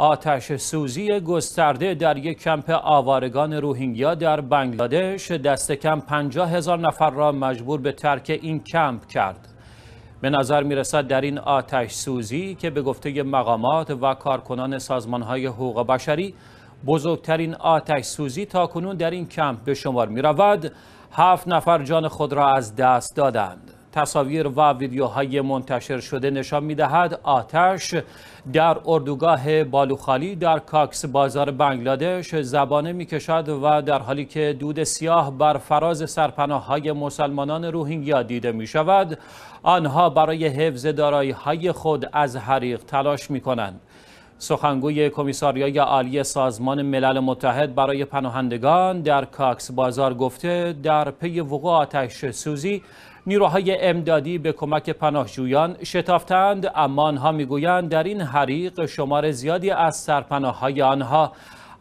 آتش سوزی گسترده در یک کمپ آوارگان روهینگیا در بنگلادش دست کم پنجا هزار نفر را مجبور به ترک این کمپ کرد. به نظر می رسد در این آتش سوزی که به گفته مقامات و کارکنان سازمان های حقوق بشری بزرگترین آتش سوزی تا کنون در این کمپ به شمار می رود هفت نفر جان خود را از دست دادند. تصاویر و ویدیوهای منتشر شده نشان میدهد آتش در اردوگاه بالوخالی در کاکس بازار بنگلادش زبانه میکشد و در حالی که دود سیاه بر فراز سرپناه های مسلمانان روهینگیا دیده می شود آنها برای حفظ دارایی های خود از حریق تلاش می سخنگوی کمیساریای عالی سازمان ملل متحد برای پناهندگان در کاکس بازار گفته در پی وقوع آتش سوزی نیروهای امدادی به کمک پناهجویان شتافتند اما آنها میگویند در این حریق شمار زیادی از سرپناههای آنها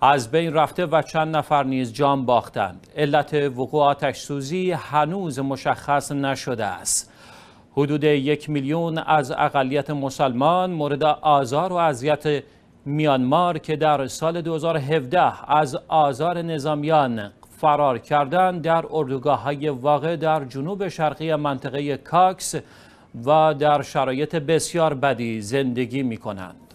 از بین رفته و چند نفر نیز جان باختند علت وقوع آتش سوزی هنوز مشخص نشده است حدود یک میلیون از اقلیت مسلمان مورد آزار و اذیت میانمار که در سال 2017 از آزار نظامیان فرار کردن در اردوگاه های واقع در جنوب شرقی منطقه کاکس و در شرایط بسیار بدی زندگی می کنند.